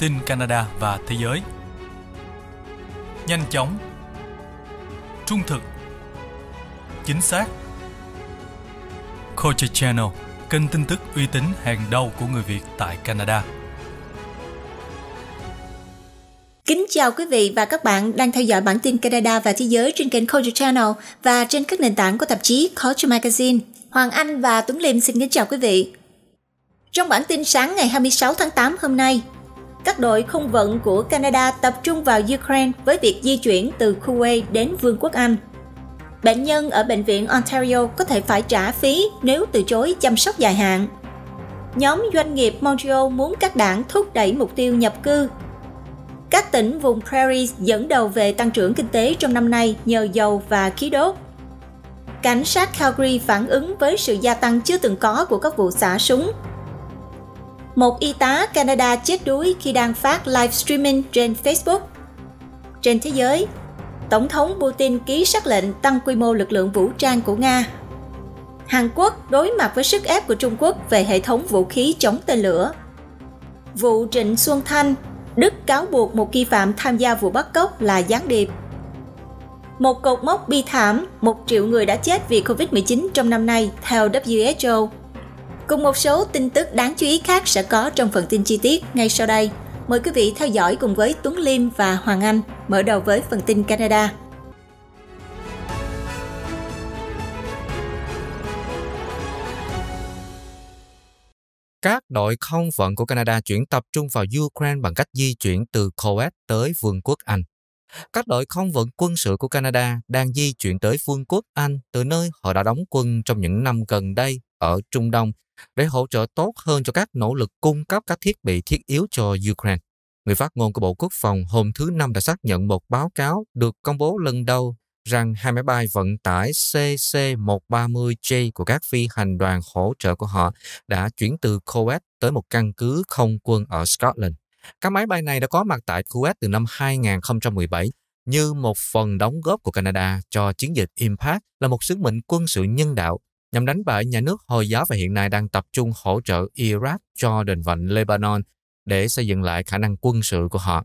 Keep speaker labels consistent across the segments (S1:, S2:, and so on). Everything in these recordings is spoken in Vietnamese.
S1: tin Canada và thế giới. Nhanh chóng, trung thực, chính xác. Culture Channel, kênh tin tức uy tín hàng đầu của người Việt tại Canada.
S2: Kính chào quý vị và các bạn đang theo dõi bản tin Canada và thế giới trên kênh Culture Channel và trên các nền tảng của tạp chí Culture Magazine. Hoàng Anh và Tuấn Liêm xin kính chào quý vị. Trong bản tin sáng ngày 26 tháng 8 hôm nay, các đội không vận của Canada tập trung vào Ukraine với việc di chuyển từ Kuwait đến Vương quốc Anh. Bệnh nhân ở bệnh viện Ontario có thể phải trả phí nếu từ chối chăm sóc dài hạn. Nhóm doanh nghiệp Montreal muốn các đảng thúc đẩy mục tiêu nhập cư. Các tỉnh vùng Prairies dẫn đầu về tăng trưởng kinh tế trong năm nay nhờ dầu và khí đốt. Cảnh sát Calgary phản ứng với sự gia tăng chưa từng có của các vụ xả súng một y tá Canada chết đuối khi đang phát live streaming trên Facebook. Trên thế giới, Tổng thống Putin ký sắc lệnh tăng quy mô lực lượng vũ trang của Nga. Hàn Quốc đối mặt với sức ép của Trung Quốc về hệ thống vũ khí chống tên lửa. Vụ Trịnh Xuân Thanh, Đức cáo buộc một nghi phạm tham gia vụ bắt cóc là gián điệp. Một cột mốc bi thảm, một triệu người đã chết vì Covid-19 trong năm nay, theo WHO. Cùng một số tin tức đáng chú ý khác sẽ có trong phần tin chi tiết ngay sau đây. Mời quý vị theo dõi cùng với Tuấn Liêm và Hoàng Anh, mở đầu với phần tin Canada.
S1: Các đội không vận của Canada chuyển tập trung vào Ukraine bằng cách di chuyển từ Coet tới Vương quốc Anh. Các đội không vận quân sự của Canada đang di chuyển tới Vương quốc Anh từ nơi họ đã đóng quân trong những năm gần đây ở Trung Đông để hỗ trợ tốt hơn cho các nỗ lực cung cấp các thiết bị thiết yếu cho Ukraine. Người phát ngôn của Bộ Quốc phòng hôm thứ Năm đã xác nhận một báo cáo được công bố lần đầu rằng hai máy bay vận tải CC-130J của các phi hành đoàn hỗ trợ của họ đã chuyển từ Kuwait tới một căn cứ không quân ở Scotland. Các máy bay này đã có mặt tại Kuwait từ năm 2017 như một phần đóng góp của Canada cho chiến dịch Impact là một sứ mệnh quân sự nhân đạo nhằm đánh bại nhà nước Hồi giáo và hiện nay đang tập trung hỗ trợ Iraq, Jordan và Lebanon để xây dựng lại khả năng quân sự của họ.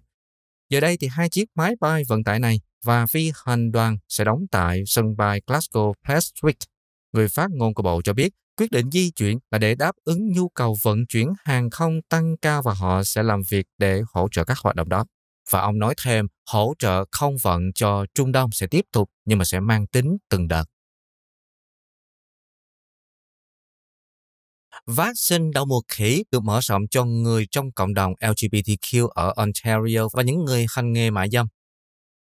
S1: Giờ đây thì hai chiếc máy bay vận tải này và phi hành đoàn sẽ đóng tại sân bay Glasgow Prestwick. Người phát ngôn của Bộ cho biết quyết định di chuyển là để đáp ứng nhu cầu vận chuyển hàng không tăng cao và họ sẽ làm
S3: việc để hỗ trợ các hoạt động đó. Và ông nói thêm, hỗ trợ không vận cho Trung Đông sẽ tiếp tục nhưng mà sẽ mang tính từng đợt. Vắc xin đậu mùa khỉ được mở rộng cho người trong cộng đồng
S1: LGBTQ ở Ontario và những người hành nghề mại dâm.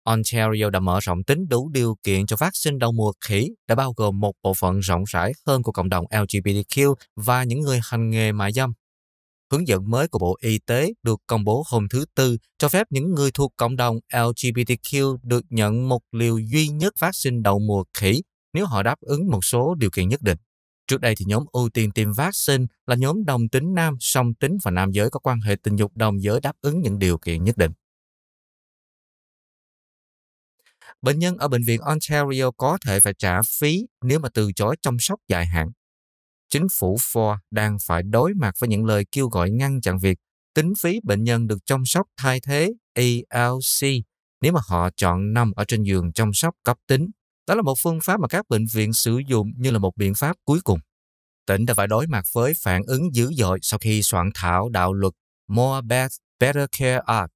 S1: Ontario đã mở rộng tính đủ điều kiện cho phát sinh đậu mùa khỉ đã bao gồm một bộ phận rộng rãi hơn của cộng đồng LGBTQ và những người hành nghề mại dâm. Hướng dẫn mới của Bộ Y tế được công bố hôm thứ Tư cho phép những người thuộc cộng đồng LGBTQ được nhận một liều duy nhất phát sinh đậu mùa khỉ nếu họ đáp ứng một số điều kiện nhất định. Trước đây thì nhóm ưu tiên tiêm vaccine là nhóm đồng tính nam, song tính và nam giới có quan hệ tình dục
S3: đồng giới đáp ứng những điều kiện nhất định. Bệnh nhân ở Bệnh viện Ontario có thể phải trả phí nếu mà từ chối chăm sóc dài hạn.
S1: Chính phủ Ford đang phải đối mặt với những lời kêu gọi ngăn chặn việc tính phí bệnh nhân được chăm sóc thay thế ELC nếu mà họ chọn nằm ở trên giường chăm sóc cấp tính đó là một phương pháp mà các bệnh viện sử dụng như là một biện pháp cuối cùng. Tỉnh đã phải đối mặt với phản ứng dữ dội sau khi soạn thảo đạo luật More Best Better Care Act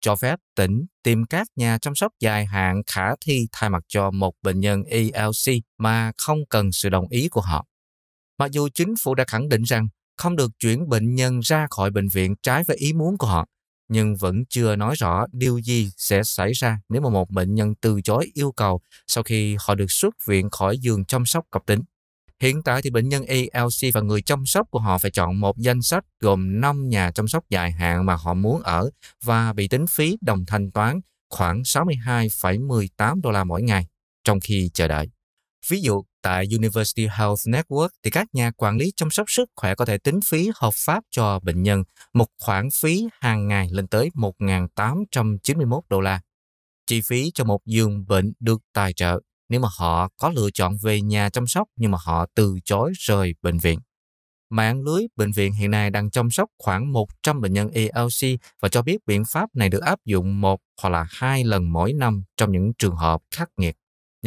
S1: cho phép tỉnh tìm các nhà chăm sóc dài hạn khả thi thay mặt cho một bệnh nhân ELC mà không cần sự đồng ý của họ. Mặc dù chính phủ đã khẳng định rằng không được chuyển bệnh nhân ra khỏi bệnh viện trái với ý muốn của họ, nhưng vẫn chưa nói rõ điều gì sẽ xảy ra nếu mà một bệnh nhân từ chối yêu cầu sau khi họ được xuất viện khỏi giường chăm sóc cấp tính. Hiện tại thì bệnh nhân ALC và người chăm sóc của họ phải chọn một danh sách gồm 5 nhà chăm sóc dài hạn mà họ muốn ở và bị tính phí đồng thanh toán khoảng 62,18 đô la mỗi ngày trong khi chờ đợi. Ví dụ, tại University Health Network thì các nhà quản lý chăm sóc sức khỏe có thể tính phí hợp pháp cho bệnh nhân một khoản phí hàng ngày lên tới 1.891 đô la. Chi phí cho một giường bệnh được tài trợ nếu mà họ có lựa chọn về nhà chăm sóc nhưng mà họ từ chối rời bệnh viện. Mạng lưới bệnh viện hiện nay đang chăm sóc khoảng 100 bệnh nhân ALC và cho biết biện pháp này được áp dụng một hoặc là hai lần mỗi năm trong những trường hợp khắc nghiệt.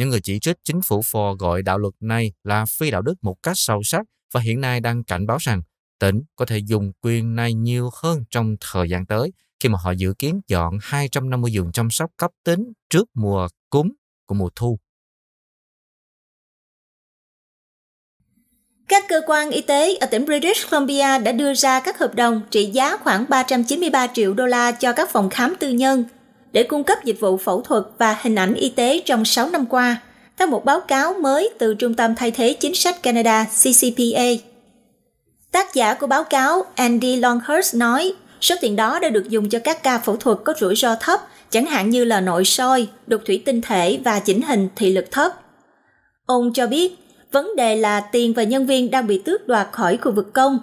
S1: Những người chỉ trích chính phủ phò gọi đạo luật này là phi đạo đức một cách sâu sắc và hiện nay đang cảnh báo rằng tỉnh có thể dùng quyền này nhiều hơn trong thời
S3: gian tới khi mà họ dự kiến dọn 250 giường chăm sóc cấp tính trước mùa cúm của mùa thu.
S2: Các cơ quan y tế ở tỉnh British Columbia đã đưa ra các hợp đồng trị giá khoảng 393 triệu đô la cho các phòng khám tư nhân để cung cấp dịch vụ phẫu thuật và hình ảnh y tế trong 6 năm qua, theo một báo cáo mới từ Trung tâm Thay thế Chính sách Canada CCPA. Tác giả của báo cáo Andy Longhurst nói, số tiền đó đã được dùng cho các ca phẫu thuật có rủi ro thấp, chẳng hạn như là nội soi, đục thủy tinh thể và chỉnh hình thị lực thấp. Ông cho biết, vấn đề là tiền và nhân viên đang bị tước đoạt khỏi khu vực công.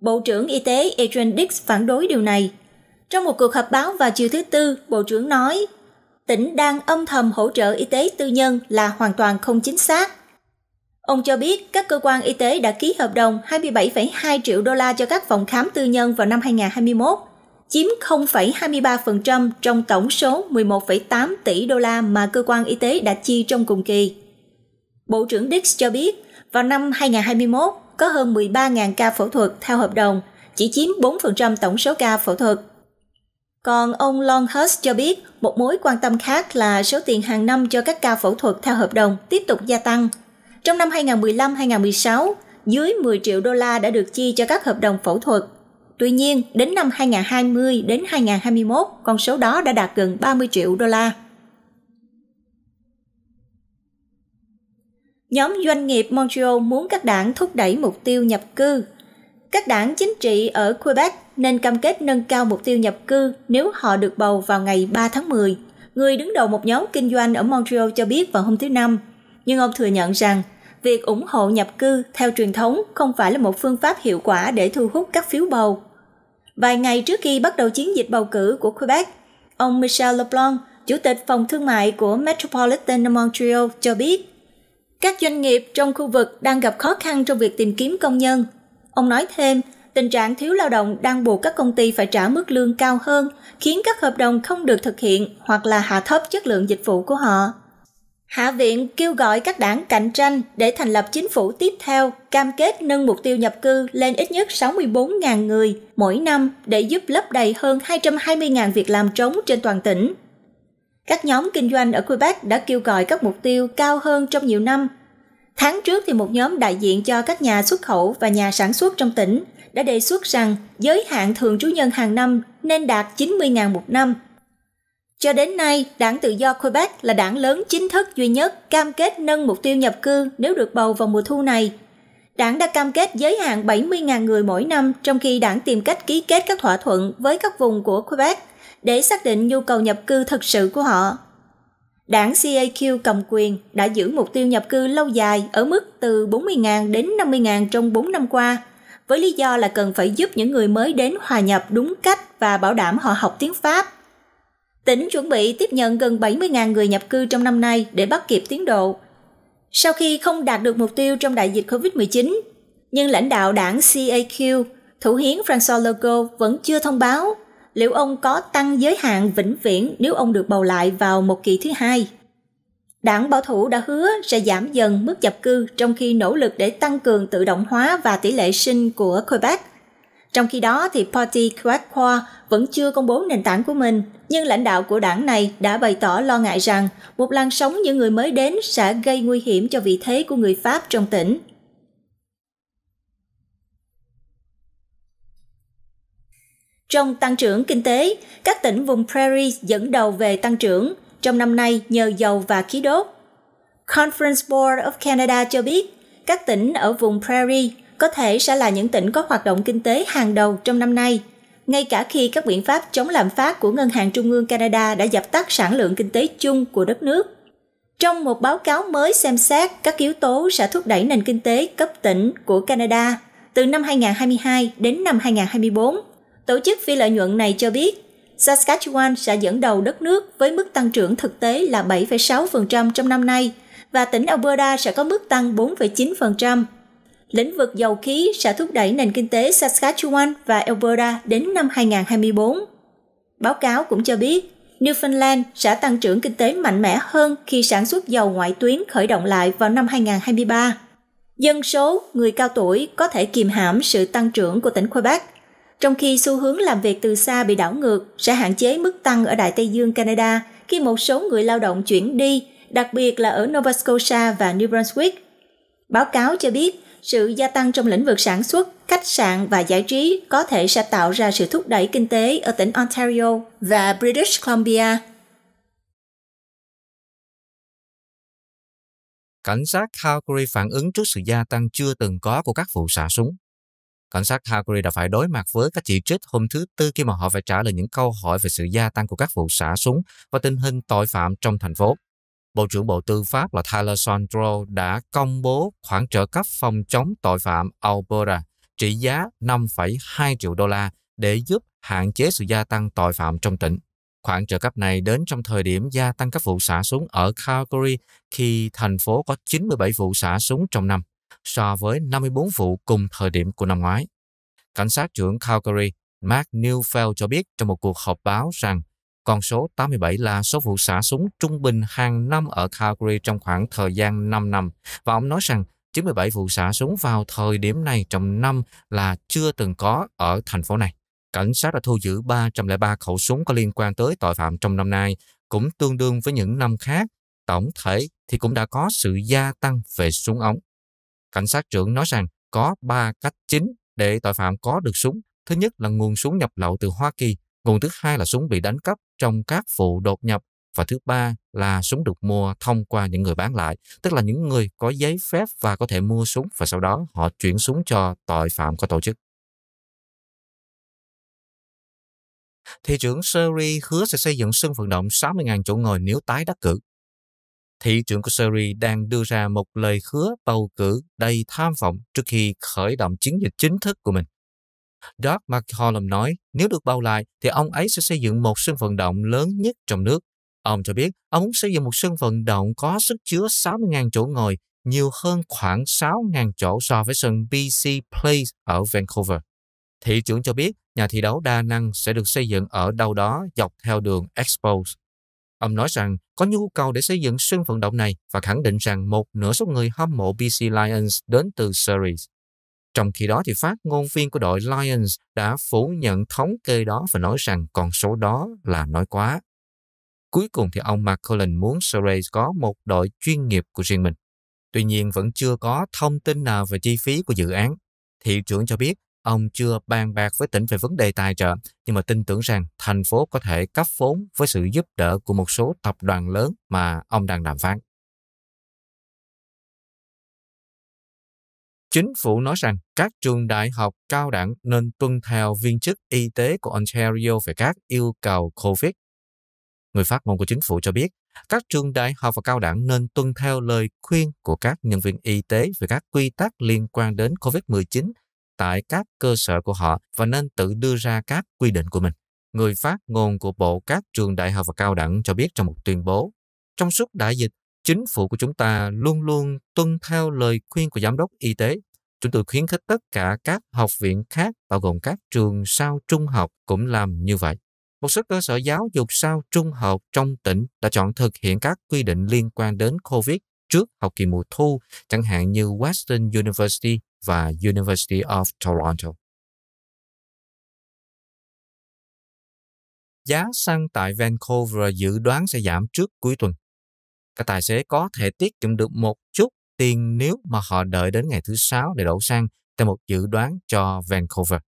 S2: Bộ trưởng Y tế Adrian Dix phản đối điều này, trong một cuộc họp báo vào chiều thứ Tư, Bộ trưởng nói, tỉnh đang âm thầm hỗ trợ y tế tư nhân là hoàn toàn không chính xác. Ông cho biết các cơ quan y tế đã ký hợp đồng 27,2 triệu đô la cho các phòng khám tư nhân vào năm 2021, chiếm 0,23% trong tổng số 11,8 tỷ đô la mà cơ quan y tế đã chi trong cùng kỳ. Bộ trưởng Dix cho biết, vào năm 2021 có hơn 13.000 ca phẫu thuật theo hợp đồng, chỉ chiếm 4% tổng số ca phẫu thuật. Còn ông Longhurst cho biết một mối quan tâm khác là số tiền hàng năm cho các ca phẫu thuật theo hợp đồng tiếp tục gia tăng. Trong năm 2015-2016, dưới 10 triệu đô la đã được chi cho các hợp đồng phẫu thuật. Tuy nhiên, đến năm 2020 đến 2021, con số đó đã đạt gần 30 triệu đô la. Nhóm doanh nghiệp Montreal muốn các đảng thúc đẩy mục tiêu nhập cư các đảng chính trị ở Quebec nên cam kết nâng cao mục tiêu nhập cư nếu họ được bầu vào ngày 3 tháng 10. Người đứng đầu một nhóm kinh doanh ở Montreal cho biết vào hôm thứ Năm, nhưng ông thừa nhận rằng việc ủng hộ nhập cư theo truyền thống không phải là một phương pháp hiệu quả để thu hút các phiếu bầu. Vài ngày trước khi bắt đầu chiến dịch bầu cử của Quebec, ông Michel Leblanc, chủ tịch phòng thương mại của Metropolitan Montreal cho biết, các doanh nghiệp trong khu vực đang gặp khó khăn trong việc tìm kiếm công nhân Ông nói thêm, tình trạng thiếu lao động đang buộc các công ty phải trả mức lương cao hơn, khiến các hợp đồng không được thực hiện hoặc là hạ thấp chất lượng dịch vụ của họ. Hạ viện kêu gọi các đảng cạnh tranh để thành lập chính phủ tiếp theo, cam kết nâng mục tiêu nhập cư lên ít nhất 64.000 người mỗi năm để giúp lấp đầy hơn 220.000 việc làm trống trên toàn tỉnh. Các nhóm kinh doanh ở Quebec đã kêu gọi các mục tiêu cao hơn trong nhiều năm Tháng trước thì một nhóm đại diện cho các nhà xuất khẩu và nhà sản xuất trong tỉnh đã đề xuất rằng giới hạn thường trú nhân hàng năm nên đạt 90.000 một năm. Cho đến nay, đảng tự do Quebec là đảng lớn chính thức duy nhất cam kết nâng mục tiêu nhập cư nếu được bầu vào mùa thu này. Đảng đã cam kết giới hạn 70.000 người mỗi năm trong khi đảng tìm cách ký kết các thỏa thuận với các vùng của Quebec để xác định nhu cầu nhập cư thật sự của họ Đảng CAQ cầm quyền đã giữ mục tiêu nhập cư lâu dài ở mức từ 40.000 đến 50.000 trong 4 năm qua, với lý do là cần phải giúp những người mới đến hòa nhập đúng cách và bảo đảm họ học tiếng Pháp. Tỉnh chuẩn bị tiếp nhận gần 70.000 người nhập cư trong năm nay để bắt kịp tiến độ. Sau khi không đạt được mục tiêu trong đại dịch COVID-19, nhưng lãnh đạo đảng CAQ, thủ hiến François Legault vẫn chưa thông báo liệu ông có tăng giới hạn vĩnh viễn nếu ông được bầu lại vào một kỳ thứ hai? Đảng Bảo thủ đã hứa sẽ giảm dần mức nhập cư trong khi nỗ lực để tăng cường tự động hóa và tỷ lệ sinh của Quebec. Trong khi đó thì Party Québécois vẫn chưa công bố nền tảng của mình, nhưng lãnh đạo của đảng này đã bày tỏ lo ngại rằng một làn sóng những người mới đến sẽ gây nguy hiểm cho vị thế của người Pháp trong tỉnh. Trong tăng trưởng kinh tế, các tỉnh vùng prairies dẫn đầu về tăng trưởng trong năm nay nhờ dầu và khí đốt. Conference Board of Canada cho biết, các tỉnh ở vùng Prairie có thể sẽ là những tỉnh có hoạt động kinh tế hàng đầu trong năm nay, ngay cả khi các biện pháp chống lạm phát của Ngân hàng Trung ương Canada đã dập tắt sản lượng kinh tế chung của đất nước. Trong một báo cáo mới xem xét các yếu tố sẽ thúc đẩy nền kinh tế cấp tỉnh của Canada từ năm 2022 đến năm 2024, Tổ chức phi lợi nhuận này cho biết, Saskatchewan sẽ dẫn đầu đất nước với mức tăng trưởng thực tế là 7,6% trong năm nay và tỉnh Alberta sẽ có mức tăng 4,9%. Lĩnh vực dầu khí sẽ thúc đẩy nền kinh tế Saskatchewan và Alberta đến năm 2024. Báo cáo cũng cho biết, Newfoundland sẽ tăng trưởng kinh tế mạnh mẽ hơn khi sản xuất dầu ngoại tuyến khởi động lại vào năm 2023. Dân số, người cao tuổi có thể kiềm hãm sự tăng trưởng của tỉnh Quebec – trong khi xu hướng làm việc từ xa bị đảo ngược sẽ hạn chế mức tăng ở Đại Tây Dương Canada khi một số người lao động chuyển đi, đặc biệt là ở Nova Scotia và New Brunswick. Báo cáo cho biết, sự gia tăng trong lĩnh vực sản xuất, khách sạn và giải trí có thể sẽ tạo ra sự thúc đẩy kinh tế ở tỉnh Ontario và British Columbia.
S3: Cảnh sát Calgary phản ứng trước sự gia tăng chưa từng có của
S1: các vụ xả súng cảnh sát Calgary đã phải đối mặt với các chỉ trích hôm thứ Tư khi mà họ phải trả lời những câu hỏi về sự gia tăng của các vụ xả súng và tình hình tội phạm trong thành phố. Bộ trưởng Bộ Tư pháp là Tyler Sandro đã công bố khoản trợ cấp phòng chống tội phạm Alberta trị giá 5,2 triệu đô la để giúp hạn chế sự gia tăng tội phạm trong tỉnh. Khoản trợ cấp này đến trong thời điểm gia tăng các vụ xả súng ở Calgary khi thành phố có 97 vụ xả súng trong năm so với 54 vụ cùng thời điểm của năm ngoái. Cảnh sát trưởng Calgary Mark Newfeld cho biết trong một cuộc họp báo rằng con số 87 là số vụ xả súng trung bình hàng năm ở Calgary trong khoảng thời gian 5 năm và ông nói rằng 97 vụ xả súng vào thời điểm này trong năm là chưa từng có ở thành phố này. Cảnh sát đã thu giữ 303 khẩu súng có liên quan tới tội phạm trong năm nay, cũng tương đương với những năm khác. Tổng thể thì cũng đã có sự gia tăng về súng ống. Cảnh sát trưởng nói rằng có 3 cách chính để tội phạm có được súng. Thứ nhất là nguồn súng nhập lậu từ Hoa Kỳ, nguồn thứ hai là súng bị đánh cắp trong các vụ đột nhập và thứ ba là súng được mua
S3: thông qua những người bán lại, tức là những người có giấy phép và có thể mua súng và sau đó họ chuyển súng cho tội phạm có tổ chức. Thị trưởng Surrey hứa sẽ xây dựng sân vận động 60.000 chỗ ngồi nếu tái đắc cử
S1: thị trưởng của Surrey đang đưa ra một lời hứa bầu cử đầy tham vọng trước khi khởi động chiến dịch chính thức của mình. Doug McCollum nói nếu được bầu lại thì ông ấy sẽ xây dựng một sân vận động lớn nhất trong nước. Ông cho biết ông muốn xây dựng một sân vận động có sức chứa 60.000 chỗ ngồi, nhiều hơn khoảng 6.000 chỗ so với sân BC Place ở Vancouver. Thị trưởng cho biết nhà thi đấu đa năng sẽ được xây dựng ở đâu đó dọc theo đường Expos Ông nói rằng có nhu cầu để xây dựng sân vận động này và khẳng định rằng một nửa số người hâm mộ BC Lions đến từ Surrey. Trong khi đó thì phát ngôn viên của đội Lions đã phủ nhận thống kê đó và nói rằng con số đó là nói quá. Cuối cùng thì ông McCollin muốn Surrey có một đội chuyên nghiệp của riêng mình. Tuy nhiên vẫn chưa có thông tin nào về chi phí của dự án. Thị trưởng cho biết Ông chưa bàn bạc với tỉnh về vấn đề tài trợ, nhưng mà tin tưởng rằng
S3: thành phố có thể cấp vốn với sự giúp đỡ của một số tập đoàn lớn mà ông đang đàm phán. Chính phủ nói rằng các trường đại học cao đẳng nên tuân theo viên chức y tế của Ontario về
S1: các yêu cầu COVID. Người phát ngôn của chính phủ cho biết, các trường đại học và cao đẳng nên tuân theo lời khuyên của các nhân viên y tế về các quy tắc liên quan đến COVID-19 tại các cơ sở của họ và nên tự đưa ra các quy định của mình. Người phát ngôn của Bộ các trường đại học và cao đẳng cho biết trong một tuyên bố, trong suốt đại dịch, chính phủ của chúng ta luôn luôn tuân theo lời khuyên của giám đốc y tế. Chúng tôi khuyến khích tất cả các học viện khác, bao gồm các trường sau trung học cũng làm như vậy. Một số cơ sở giáo dục sau trung học trong tỉnh đã chọn thực hiện các quy định liên
S3: quan đến COVID trước học kỳ mùa thu, chẳng hạn như Western University và University of Toronto. Giá xăng tại Vancouver dự đoán sẽ giảm trước cuối tuần. Các tài
S1: xế có thể tiết kiệm được một chút tiền nếu mà họ đợi đến ngày thứ Sáu để đổ xăng theo một dự đoán cho Vancouver.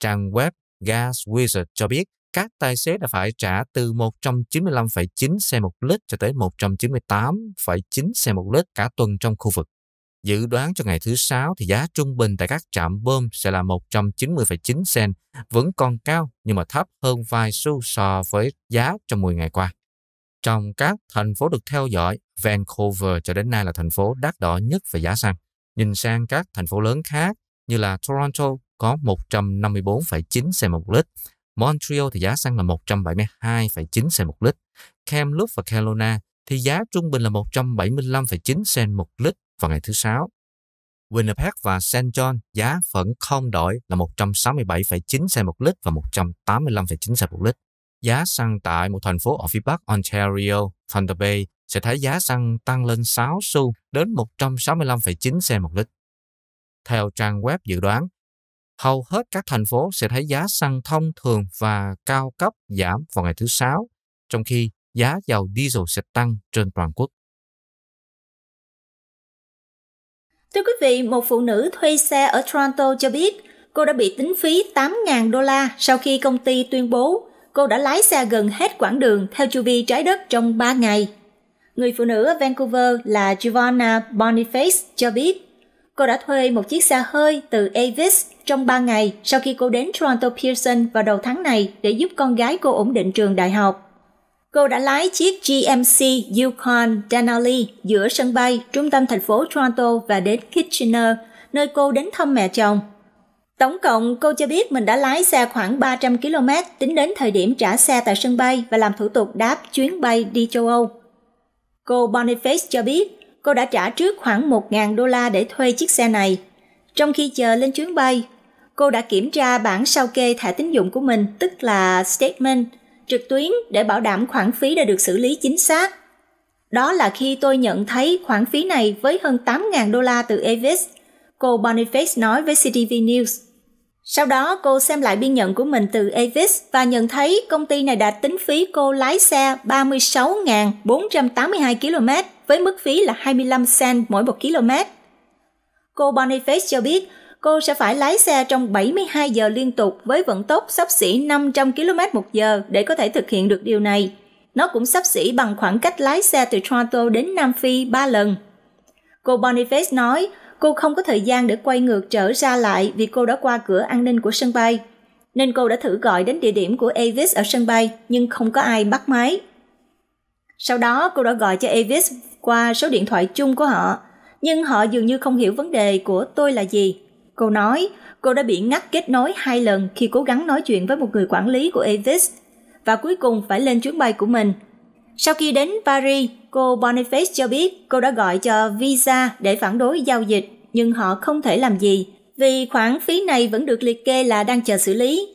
S1: Trang web Gas Wizard cho biết các tài xế đã phải trả từ 195,9 xe một lít cho tới 198,9 xe một lít cả tuần trong khu vực. Dự đoán cho ngày thứ sáu thì giá trung bình tại các trạm bơm sẽ là 190,9 sen, vẫn còn cao nhưng mà thấp hơn vài xu so với giá trong 10 ngày qua. Trong các thành phố được theo dõi, Vancouver cho đến nay là thành phố đắt đỏ nhất về giá xăng. Nhìn sang các thành phố lớn khác như là Toronto có 154,9 sen một lít, Montreal thì giá xăng là 172,9 sen một lít, Kamloops và Kelowna thì giá trung bình là 175,9 sen một lít vào ngày thứ Sáu. Winnipeg và St. John giá vẫn không đổi là 167,9 xe một lít và 185,9 xe một lít. Giá xăng tại một thành phố ở phía bắc Ontario, Thunder Bay sẽ thấy giá xăng tăng lên 6 xu đến 165,9 xe một lít. Theo trang web dự đoán, hầu hết các thành phố sẽ thấy giá xăng thông thường và cao
S3: cấp giảm vào ngày thứ Sáu, trong khi giá dầu diesel sẽ tăng trên toàn quốc.
S4: Thưa quý vị, một phụ nữ thuê xe
S2: ở Toronto cho biết cô đã bị tính phí 8.000 đô la sau khi công ty tuyên bố cô đã lái xe gần hết quãng đường theo chu vi trái đất trong 3 ngày. Người phụ nữ ở Vancouver là Giovanna Boniface cho biết cô đã thuê một chiếc xe hơi từ Avis trong 3 ngày sau khi cô đến Toronto Pearson vào đầu tháng này để giúp con gái cô ổn định trường đại học. Cô đã lái chiếc GMC Yukon Denali giữa sân bay, trung tâm thành phố Toronto và đến Kitchener, nơi cô đến thăm mẹ chồng. Tổng cộng, cô cho biết mình đã lái xe khoảng 300 km tính đến thời điểm trả xe tại sân bay và làm thủ tục đáp chuyến bay đi châu Âu. Cô Boniface cho biết cô đã trả trước khoảng 1.000 đô la để thuê chiếc xe này. Trong khi chờ lên chuyến bay, cô đã kiểm tra bản sao kê thẻ tín dụng của mình, tức là statement – trực tuyến để bảo đảm khoản phí đã được xử lý chính xác. Đó là khi tôi nhận thấy khoản phí này với hơn 8.000 đô la từ Avis, cô Boniface nói với CTV News. Sau đó cô xem lại biên nhận của mình từ Avis và nhận thấy công ty này đã tính phí cô lái xe 36.482 km với mức phí là 25 cent mỗi 1 km. Cô Boniface cho biết cô sẽ phải lái xe trong 72 giờ liên tục với vận tốc sắp xỉ 500 km một giờ để có thể thực hiện được điều này. Nó cũng sắp xỉ bằng khoảng cách lái xe từ Toronto đến Nam Phi 3 lần. Cô Boniface nói cô không có thời gian để quay ngược trở ra lại vì cô đã qua cửa an ninh của sân bay. Nên cô đã thử gọi đến địa điểm của Avis ở sân bay nhưng không có ai bắt máy. Sau đó cô đã gọi cho Avis qua số điện thoại chung của họ, nhưng họ dường như không hiểu vấn đề của tôi là gì. Cô nói, cô đã bị ngắt kết nối hai lần khi cố gắng nói chuyện với một người quản lý của Avis và cuối cùng phải lên chuyến bay của mình. Sau khi đến Paris, cô Boniface cho biết cô đã gọi cho Visa để phản đối giao dịch, nhưng họ không thể làm gì vì khoản phí này vẫn được liệt kê là đang chờ xử lý.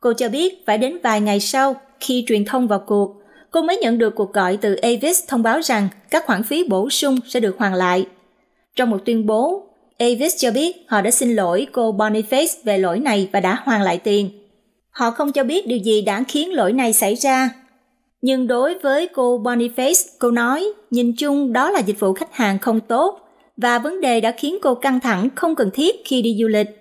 S2: Cô cho biết phải đến vài ngày sau khi truyền thông vào cuộc, cô mới nhận được cuộc gọi từ Avis thông báo rằng các khoản phí bổ sung sẽ được hoàn lại. Trong một tuyên bố, Avis cho biết họ đã xin lỗi cô Boniface về lỗi này và đã hoàn lại tiền. Họ không cho biết điều gì đã khiến lỗi này xảy ra. Nhưng đối với cô Boniface, cô nói, nhìn chung đó là dịch vụ khách hàng không tốt và vấn đề đã khiến cô căng thẳng không cần thiết khi đi du lịch.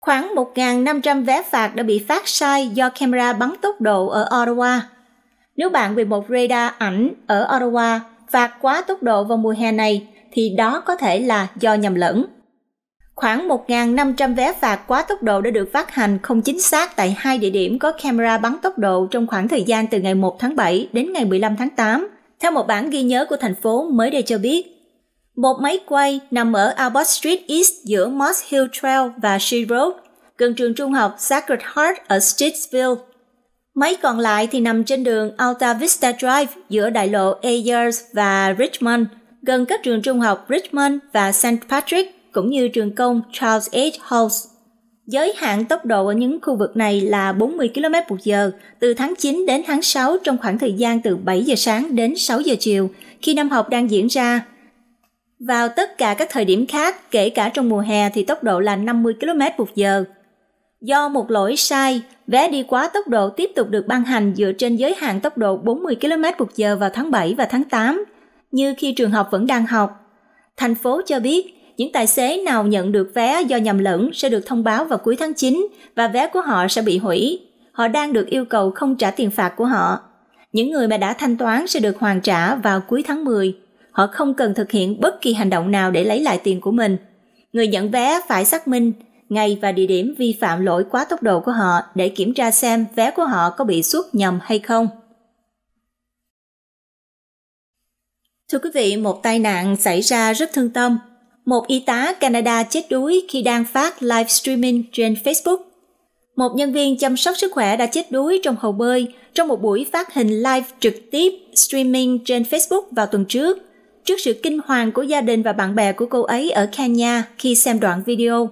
S2: Khoảng 1.500 vé phạt đã bị phát sai do camera bắn tốc độ ở Ottawa nếu bạn bị một radar ảnh ở Ottawa phạt quá tốc độ vào mùa hè này thì đó có thể là do nhầm lẫn. Khoảng 1.500 vé phạt quá tốc độ đã được phát hành không chính xác tại hai địa điểm có camera bắn tốc độ trong khoảng thời gian từ ngày 1 tháng 7 đến ngày 15 tháng 8, theo một bản ghi nhớ của thành phố mới đây cho biết. Một máy quay nằm ở Albert Street East giữa Moss Hill Trail và She Road, gần trường trung học Sacred Heart ở Streetsville. Máy còn lại thì nằm trên đường Alta Vista Drive giữa đại lộ Ayers và Richmond, gần các trường trung học Richmond và St. Patrick cũng như trường công Charles H. House. Giới hạn tốc độ ở những khu vực này là 40 km h từ tháng 9 đến tháng 6 trong khoảng thời gian từ 7 giờ sáng đến 6 giờ chiều khi năm học đang diễn ra. Vào tất cả các thời điểm khác, kể cả trong mùa hè thì tốc độ là 50 km h Do một lỗi sai, vé đi quá tốc độ tiếp tục được ban hành dựa trên giới hạn tốc độ 40 km/h vào tháng 7 và tháng 8, như khi trường học vẫn đang học. Thành phố cho biết, những tài xế nào nhận được vé do nhầm lẫn sẽ được thông báo vào cuối tháng 9 và vé của họ sẽ bị hủy. Họ đang được yêu cầu không trả tiền phạt của họ. Những người mà đã thanh toán sẽ được hoàn trả vào cuối tháng 10. Họ không cần thực hiện bất kỳ hành động nào để lấy lại tiền của mình. Người nhận vé phải xác minh ngày và địa điểm vi phạm lỗi quá tốc độ của họ để kiểm tra xem vé của họ có bị xuất nhầm hay không. Thưa quý vị, một tai nạn xảy ra rất thương tâm. Một y tá Canada chết đuối khi đang phát live streaming trên Facebook. Một nhân viên chăm sóc sức khỏe đã chết đuối trong hồ bơi trong một buổi phát hình live trực tiếp streaming trên Facebook vào tuần trước, trước sự kinh hoàng của gia đình và bạn bè của cô ấy ở Kenya khi xem đoạn video.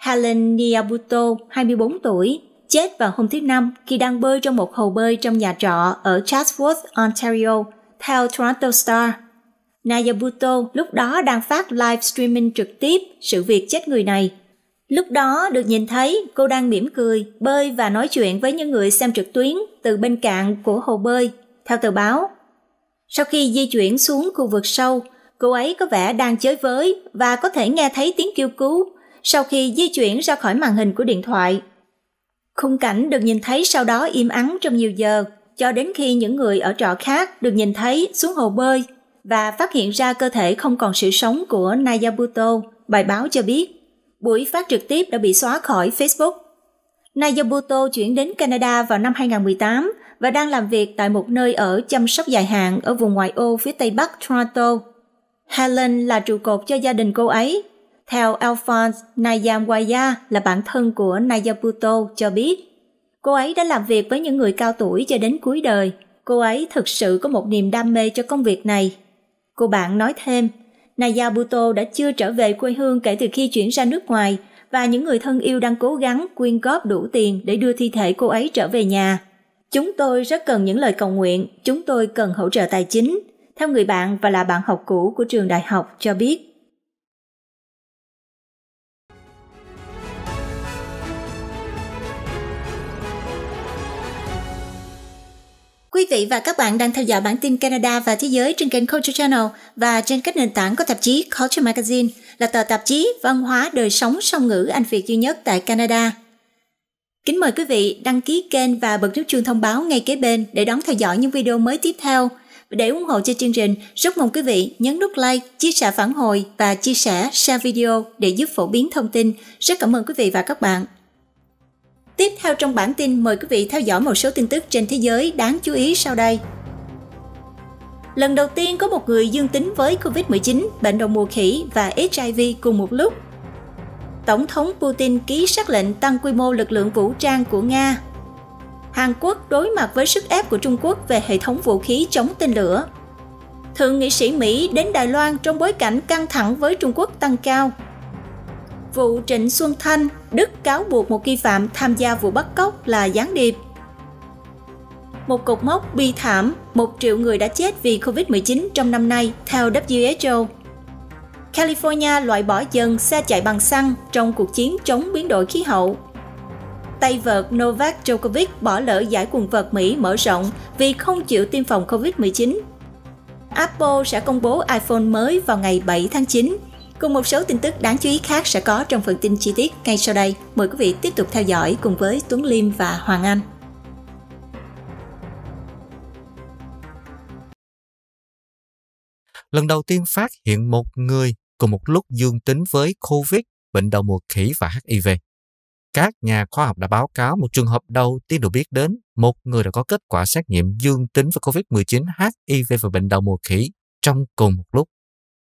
S2: Helen Niabuto, 24 tuổi, chết vào hôm thứ Năm khi đang bơi trong một hồ bơi trong nhà trọ ở Chatsworth, Ontario, theo Toronto Star. Niabuto lúc đó đang phát live streaming trực tiếp sự việc chết người này. Lúc đó được nhìn thấy cô đang mỉm cười, bơi và nói chuyện với những người xem trực tuyến từ bên cạn của hồ bơi, theo tờ báo. Sau khi di chuyển xuống khu vực sâu, cô ấy có vẻ đang chơi với và có thể nghe thấy tiếng kêu cứu sau khi di chuyển ra khỏi màn hình của điện thoại. Khung cảnh được nhìn thấy sau đó im ắng trong nhiều giờ, cho đến khi những người ở trọ khác được nhìn thấy xuống hồ bơi và phát hiện ra cơ thể không còn sự sống của Nayabuto, bài báo cho biết. Buổi phát trực tiếp đã bị xóa khỏi Facebook. Nayabuto chuyển đến Canada vào năm 2018 và đang làm việc tại một nơi ở chăm sóc dài hạn ở vùng ngoại ô phía tây bắc Toronto. Helen là trụ cột cho gia đình cô ấy theo Alphonse Nayamwaya là bạn thân của Nayabuto cho biết, cô ấy đã làm việc với những người cao tuổi cho đến cuối đời. Cô ấy thực sự có một niềm đam mê cho công việc này. Cô bạn nói thêm, Nayabuto đã chưa trở về quê hương kể từ khi chuyển ra nước ngoài và những người thân yêu đang cố gắng quyên góp đủ tiền để đưa thi thể cô ấy trở về nhà. Chúng tôi rất cần những lời cầu nguyện, chúng tôi cần hỗ trợ tài chính, theo người bạn và là bạn học cũ của trường đại học cho biết. Quý vị và các bạn đang theo dõi bản tin Canada và Thế giới trên kênh Culture Channel và trên các nền tảng của tạp chí Culture Magazine là tờ tạp chí văn hóa đời sống song ngữ Anh Việt duy nhất tại Canada. Kính mời quý vị đăng ký kênh và bật nút chuông thông báo ngay kế bên để đón theo dõi những video mới tiếp theo. Để ủng hộ cho chương trình, rất mong quý vị nhấn nút like, chia sẻ phản hồi và chia sẻ, share video để giúp phổ biến thông tin. Rất cảm ơn quý vị và các bạn. Tiếp theo trong bản tin mời quý vị theo dõi một số tin tức trên thế giới đáng chú ý sau đây. Lần đầu tiên có một người dương tính với COVID-19, bệnh đậu mùa khỉ và HIV cùng một lúc. Tổng thống Putin ký sắc lệnh tăng quy mô lực lượng vũ trang của Nga. Hàn Quốc đối mặt với sức ép của Trung Quốc về hệ thống vũ khí chống tên lửa. Thượng nghị sĩ Mỹ đến Đài Loan trong bối cảnh căng thẳng với Trung Quốc tăng cao – Vụ Trịnh Xuân Thanh, Đức cáo buộc một nghi phạm tham gia vụ bắt cóc là gián điệp. Một cột mốc bi thảm, một triệu người đã chết vì Covid-19 trong năm nay, theo WHO. California loại bỏ dần xe chạy bằng xăng trong cuộc chiến chống biến đổi khí hậu. Tay vợt Novak Djokovic bỏ lỡ giải quần vợt Mỹ mở rộng vì không chịu tiêm phòng Covid-19. Apple sẽ công bố iPhone mới vào ngày 7 tháng 9 Cùng một số tin tức đáng chú ý khác sẽ có trong phần tin chi tiết ngay sau đây. Mời quý vị tiếp tục theo dõi cùng với Tuấn Liêm và Hoàng Anh.
S1: Lần đầu tiên phát hiện một người cùng một lúc dương tính với COVID, bệnh đậu mùa khỉ và HIV. Các nhà khoa học đã báo cáo một trường hợp đầu tiên được biết đến một người đã có kết quả xét nghiệm dương tính với COVID-19, HIV và bệnh đậu mùa khỉ trong cùng một lúc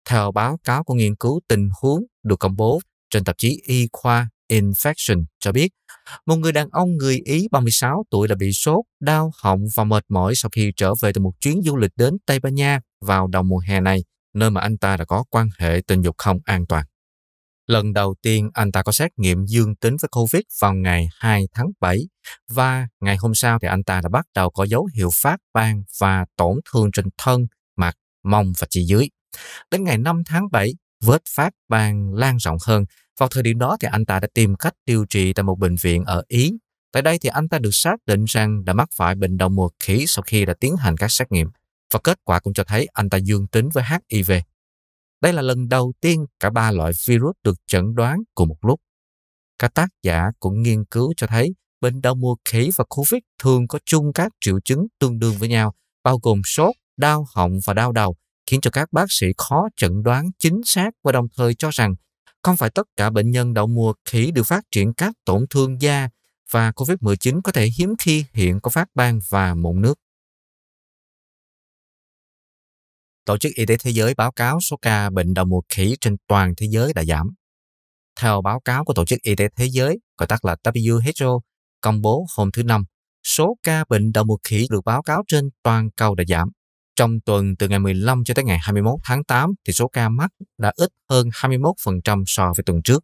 S1: theo báo cáo của nghiên cứu tình huống được công bố trên tạp chí y khoa Infection cho biết, một người đàn ông người Ý 36 tuổi đã bị sốt, đau họng và mệt mỏi sau khi trở về từ một chuyến du lịch đến Tây Ban Nha vào đầu mùa hè này, nơi mà anh ta đã có quan hệ tình dục không an toàn. Lần đầu tiên anh ta có xét nghiệm dương tính với Covid vào ngày 2 tháng 7 và ngày hôm sau thì anh ta đã bắt đầu có dấu hiệu phát ban và tổn thương trên thân, mặt, mông và chi dưới. Đến ngày 5 tháng 7, vết phát ban lan rộng hơn. Vào thời điểm đó thì anh ta đã tìm cách điều trị tại một bệnh viện ở Ý. Tại đây thì anh ta được xác định rằng đã mắc phải bệnh đậu mùa khỉ sau khi đã tiến hành các xét nghiệm và kết quả cũng cho thấy anh ta dương tính với HIV. Đây là lần đầu tiên cả ba loại virus được chẩn đoán cùng một lúc. Các tác giả cũng nghiên cứu cho thấy bệnh đau mùa khỉ và COVID thường có chung các triệu chứng tương đương với nhau, bao gồm sốt, đau họng và đau đầu, khiến cho các bác sĩ khó chẩn đoán chính xác và đồng thời cho rằng không phải tất cả bệnh nhân đậu mùa khỉ đều
S3: phát triển các tổn thương da và COVID-19 có thể hiếm khi hiện có phát ban và mụn nước. Tổ chức Y tế Thế giới báo cáo số ca bệnh đậu mùa khỉ trên toàn thế giới đã giảm. Theo báo cáo của Tổ chức Y
S1: tế Thế giới, gọi tắt là WHO, công bố hôm thứ Năm, số ca bệnh đậu mùa khỉ được báo cáo trên toàn cầu đã giảm. Trong tuần từ ngày 15 cho tới ngày 21 tháng 8 thì số ca mắc đã ít hơn 21% so với tuần trước.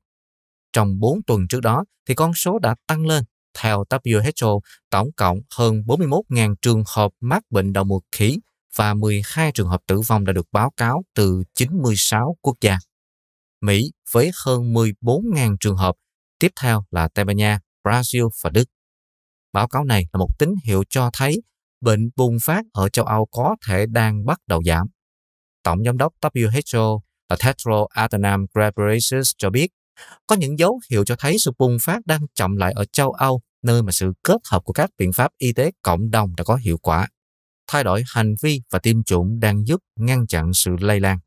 S1: Trong 4 tuần trước đó thì con số đã tăng lên. Theo WHO, tổng cộng hơn 41.000 trường hợp mắc bệnh đậu mùa khỉ và 12 trường hợp tử vong đã được báo cáo từ 96 quốc gia. Mỹ với hơn 14.000 trường hợp, tiếp theo là Tây Ban Nha, Brazil và Đức. Báo cáo này là một tín hiệu cho thấy bệnh bùng phát ở châu Âu có thể đang bắt đầu giảm. Tổng giám đốc WHO là Tedros Adhanom Ghebreyesus cho biết, có những dấu hiệu cho thấy sự bùng phát đang chậm lại ở châu Âu, nơi mà sự kết hợp của các biện pháp y tế cộng đồng đã có hiệu quả. Thay đổi hành vi và tiêm chủng đang giúp ngăn chặn sự lây lan.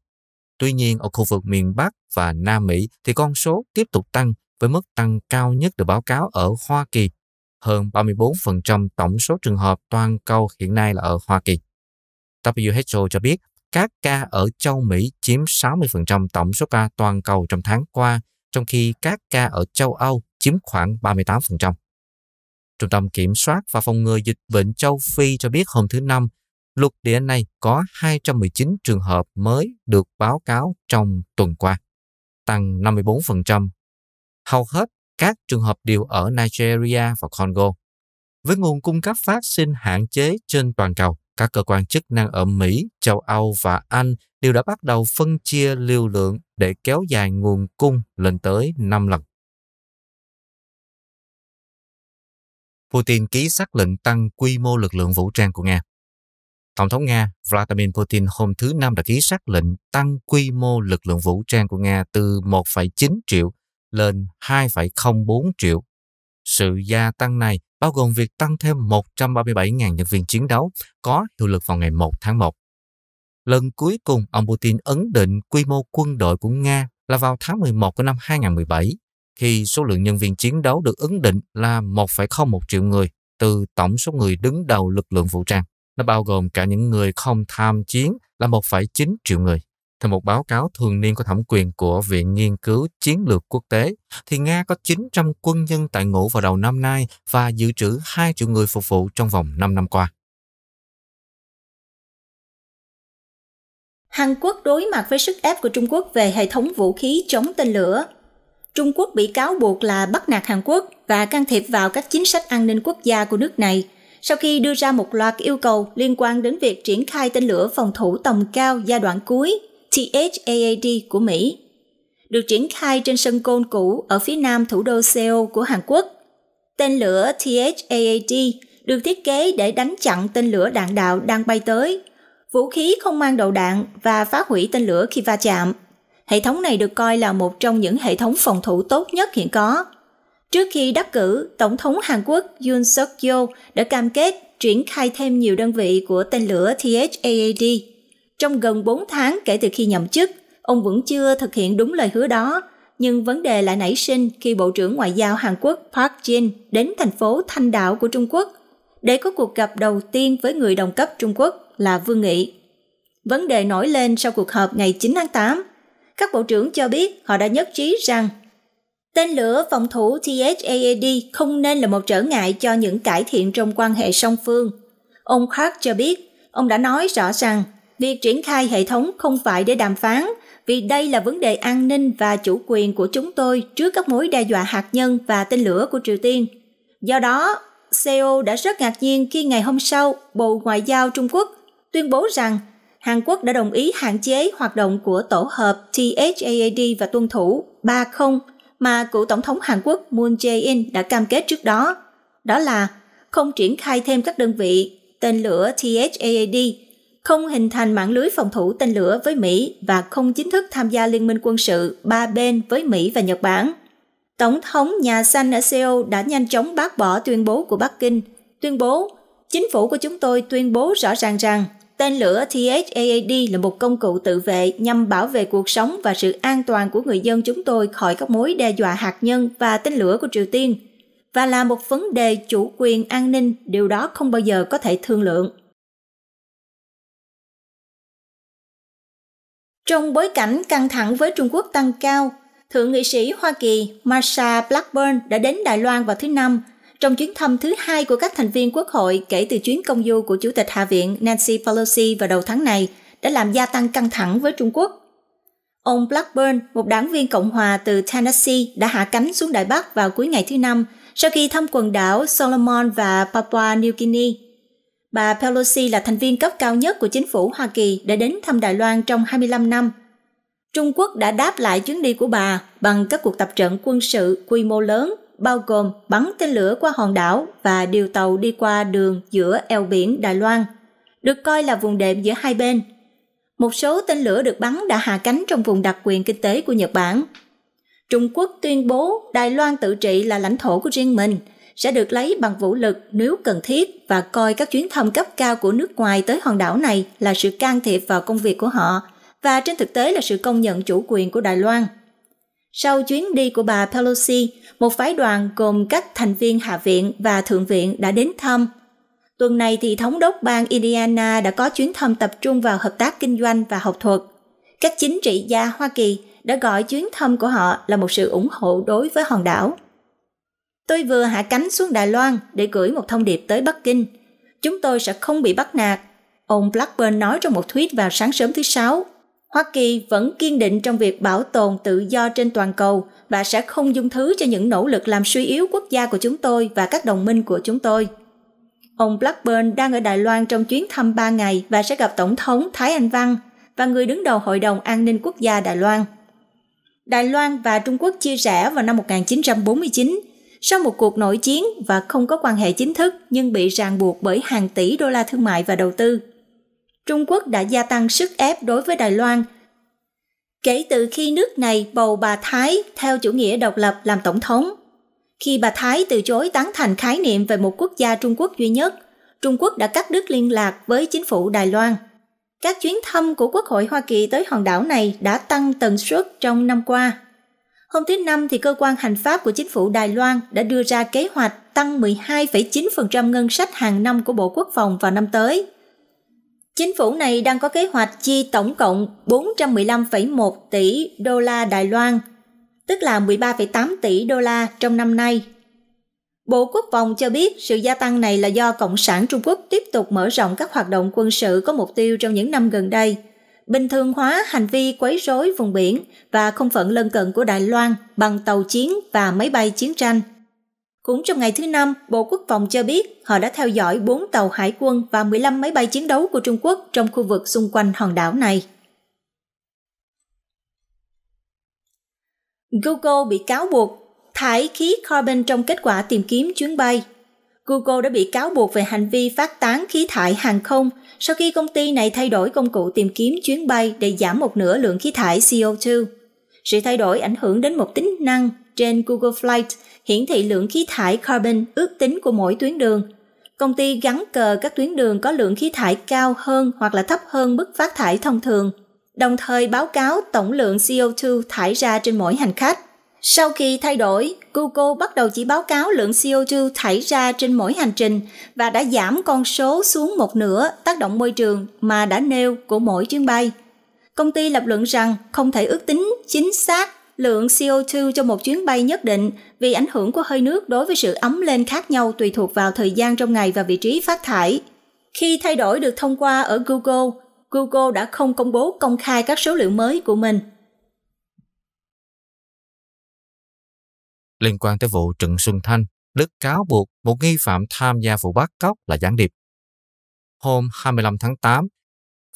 S1: Tuy nhiên, ở khu vực miền Bắc và Nam Mỹ thì con số tiếp tục tăng với mức tăng cao nhất được báo cáo ở Hoa Kỳ hơn 34% tổng số trường hợp toàn cầu hiện nay là ở Hoa Kỳ. WHO cho biết các ca ở châu Mỹ chiếm 60% tổng số ca toàn cầu trong tháng qua, trong khi các ca ở châu Âu chiếm khoảng 38%. Trung tâm Kiểm soát và Phòng ngừa Dịch bệnh châu Phi cho biết hôm thứ Năm, lục địa này có 219 trường hợp mới được báo cáo trong tuần qua, tăng 54%. Hầu hết các trường hợp đều ở Nigeria và Congo. Với nguồn cung cấp phát sinh hạn chế trên toàn cầu, các cơ quan chức năng ở Mỹ, châu Âu và Anh đều đã bắt đầu
S3: phân chia lưu lượng để kéo dài nguồn cung lên tới 5 lần. Putin ký xác lệnh tăng quy mô lực lượng vũ trang của Nga. Tổng thống Nga Vladimir Putin hôm thứ Năm đã ký xác lệnh tăng
S1: quy mô lực lượng vũ trang của Nga từ 1,9 triệu lên 2,04 triệu. Sự gia tăng này bao gồm việc tăng thêm 137.000 nhân viên chiến đấu có hiệu lực vào ngày 1 tháng 1. Lần cuối cùng ông Putin ấn định quy mô quân đội của Nga là vào tháng 11 của năm 2017, khi số lượng nhân viên chiến đấu được ấn định là 1,01 triệu người từ tổng số người đứng đầu lực lượng vũ trang. Nó bao gồm cả những người không tham chiến là 1,9 triệu người. Theo một báo cáo thường niên có thẩm quyền của Viện Nghiên cứu Chiến lược Quốc tế, thì Nga có 900
S3: quân nhân tại ngũ vào đầu năm nay và dự trữ 2 triệu người phục vụ trong vòng 5 năm qua.
S4: Hàn Quốc đối mặt
S2: với sức ép của Trung Quốc về hệ thống vũ khí chống tên lửa. Trung Quốc bị cáo buộc là bắt nạt Hàn Quốc và can thiệp vào các chính sách an ninh quốc gia của nước này sau khi đưa ra một loạt yêu cầu liên quan đến việc triển khai tên lửa phòng thủ tầm cao giai đoạn cuối THAAD của Mỹ, được triển khai trên sân côn cũ ở phía nam thủ đô Seoul của Hàn Quốc. Tên lửa THAAD được thiết kế để đánh chặn tên lửa đạn đạo đang bay tới, vũ khí không mang đầu đạn và phá hủy tên lửa khi va chạm. Hệ thống này được coi là một trong những hệ thống phòng thủ tốt nhất hiện có. Trước khi đắc cử, Tổng thống Hàn Quốc Yoon suk yeol đã cam kết triển khai thêm nhiều đơn vị của tên lửa THAAD trong gần 4 tháng kể từ khi nhậm chức, ông vẫn chưa thực hiện đúng lời hứa đó, nhưng vấn đề lại nảy sinh khi Bộ trưởng Ngoại giao Hàn Quốc Park Jin đến thành phố Thanh Đảo của Trung Quốc để có cuộc gặp đầu tiên với người đồng cấp Trung Quốc là Vương Nghị. Vấn đề nổi lên sau cuộc họp ngày 9 tháng 8. Các bộ trưởng cho biết họ đã nhất trí rằng tên lửa phòng thủ THAAD không nên là một trở ngại cho những cải thiện trong quan hệ song phương. Ông Park cho biết, ông đã nói rõ rằng việc triển khai hệ thống không phải để đàm phán, vì đây là vấn đề an ninh và chủ quyền của chúng tôi trước các mối đe dọa hạt nhân và tên lửa của Triều Tiên. Do đó, Seoul đã rất ngạc nhiên khi ngày hôm sau Bộ Ngoại giao Trung Quốc tuyên bố rằng Hàn Quốc đã đồng ý hạn chế hoạt động của tổ hợp THAAD và tuân thủ 30 mà cựu Tổng thống Hàn Quốc Moon Jae-in đã cam kết trước đó. Đó là không triển khai thêm các đơn vị tên lửa THAAD không hình thành mạng lưới phòng thủ tên lửa với Mỹ và không chính thức tham gia liên minh quân sự ba bên với Mỹ và Nhật Bản. Tổng thống Nhà Xanh ở Seoul đã nhanh chóng bác bỏ tuyên bố của Bắc Kinh, tuyên bố Chính phủ của chúng tôi tuyên bố rõ ràng rằng tên lửa THAAD là một công cụ tự vệ nhằm bảo vệ cuộc sống và sự an toàn của người dân chúng tôi khỏi các mối đe dọa hạt nhân và tên lửa của Triều Tiên và là một vấn đề chủ quyền an ninh, điều đó không bao giờ có thể
S4: thương lượng. Trong
S2: bối cảnh căng thẳng với Trung Quốc tăng cao, Thượng nghị sĩ Hoa Kỳ Marsha Blackburn đã đến Đài Loan vào thứ Năm trong chuyến thăm thứ hai của các thành viên quốc hội kể từ chuyến công du của Chủ tịch Hạ viện Nancy Pelosi vào đầu tháng này đã làm gia tăng căng thẳng với Trung Quốc. Ông Blackburn, một đảng viên Cộng hòa từ Tennessee, đã hạ cánh xuống Đài Bắc vào cuối ngày thứ Năm sau khi thăm quần đảo Solomon và Papua New Guinea Bà Pelosi là thành viên cấp cao nhất của chính phủ Hoa Kỳ đã đến thăm Đài Loan trong 25 năm. Trung Quốc đã đáp lại chuyến đi của bà bằng các cuộc tập trận quân sự quy mô lớn, bao gồm bắn tên lửa qua hòn đảo và điều tàu đi qua đường giữa eo biển Đài Loan, được coi là vùng đệm giữa hai bên. Một số tên lửa được bắn đã hạ cánh trong vùng đặc quyền kinh tế của Nhật Bản. Trung Quốc tuyên bố Đài Loan tự trị là lãnh thổ của riêng mình – sẽ được lấy bằng vũ lực nếu cần thiết và coi các chuyến thăm cấp cao của nước ngoài tới hòn đảo này là sự can thiệp vào công việc của họ và trên thực tế là sự công nhận chủ quyền của Đài Loan. Sau chuyến đi của bà Pelosi, một phái đoàn gồm các thành viên Hạ viện và Thượng viện đã đến thăm. Tuần này thì thống đốc bang Indiana đã có chuyến thăm tập trung vào hợp tác kinh doanh và học thuật. Các chính trị gia Hoa Kỳ đã gọi chuyến thăm của họ là một sự ủng hộ đối với hòn đảo. Tôi vừa hạ cánh xuống Đài Loan để gửi một thông điệp tới Bắc Kinh. Chúng tôi sẽ không bị bắt nạt. Ông Blackburn nói trong một tweet vào sáng sớm thứ Sáu. Hoa Kỳ vẫn kiên định trong việc bảo tồn tự do trên toàn cầu và sẽ không dung thứ cho những nỗ lực làm suy yếu quốc gia của chúng tôi và các đồng minh của chúng tôi. Ông Blackburn đang ở Đài Loan trong chuyến thăm 3 ngày và sẽ gặp Tổng thống Thái Anh Văn và người đứng đầu Hội đồng An ninh Quốc gia Đài Loan. Đài Loan và Trung Quốc chia rẽ vào năm 1949 sau một cuộc nội chiến và không có quan hệ chính thức nhưng bị ràng buộc bởi hàng tỷ đô la thương mại và đầu tư. Trung Quốc đã gia tăng sức ép đối với Đài Loan. Kể từ khi nước này bầu bà Thái theo chủ nghĩa độc lập làm tổng thống, khi bà Thái từ chối tán thành khái niệm về một quốc gia Trung Quốc duy nhất, Trung Quốc đã cắt đứt liên lạc với chính phủ Đài Loan. Các chuyến thăm của Quốc hội Hoa Kỳ tới hòn đảo này đã tăng tần suất trong năm qua. Hôm thứ Năm, thì cơ quan hành pháp của chính phủ Đài Loan đã đưa ra kế hoạch tăng 12,9% ngân sách hàng năm của Bộ Quốc phòng vào năm tới. Chính phủ này đang có kế hoạch chi tổng cộng 415,1 tỷ đô la Đài Loan, tức là 13,8 tỷ đô la trong năm nay. Bộ Quốc phòng cho biết sự gia tăng này là do Cộng sản Trung Quốc tiếp tục mở rộng các hoạt động quân sự có mục tiêu trong những năm gần đây – bình thường hóa hành vi quấy rối vùng biển và không phận lân cận của Đài Loan bằng tàu chiến và máy bay chiến tranh. Cũng trong ngày thứ Năm, Bộ Quốc phòng cho biết họ đã theo dõi 4 tàu hải quân và 15 máy bay chiến đấu của Trung Quốc trong khu vực xung quanh hòn đảo này. Google bị cáo buộc thải khí carbon trong kết quả tìm kiếm chuyến bay – Google đã bị cáo buộc về hành vi phát tán khí thải hàng không sau khi công ty này thay đổi công cụ tìm kiếm chuyến bay để giảm một nửa lượng khí thải CO2. Sự thay đổi ảnh hưởng đến một tính năng trên Google Flight hiển thị lượng khí thải carbon ước tính của mỗi tuyến đường. Công ty gắn cờ các tuyến đường có lượng khí thải cao hơn hoặc là thấp hơn mức phát thải thông thường, đồng thời báo cáo tổng lượng CO2 thải ra trên mỗi hành khách. Sau khi thay đổi, Google bắt đầu chỉ báo cáo lượng CO2 thải ra trên mỗi hành trình và đã giảm con số xuống một nửa tác động môi trường mà đã nêu của mỗi chuyến bay. Công ty lập luận rằng không thể ước tính chính xác lượng CO2 cho một chuyến bay nhất định vì ảnh hưởng của hơi nước đối với sự ấm lên khác nhau tùy thuộc vào thời gian trong ngày và vị trí phát thải. Khi thay đổi được thông qua ở Google, Google đã không công bố công khai các số liệu mới
S4: của mình.
S3: liên quan tới vụ Trịnh Xuân Thanh Đức cáo buộc một nghi phạm tham gia vụ bắt cóc là gián điệp.
S1: Hôm 25 tháng 8,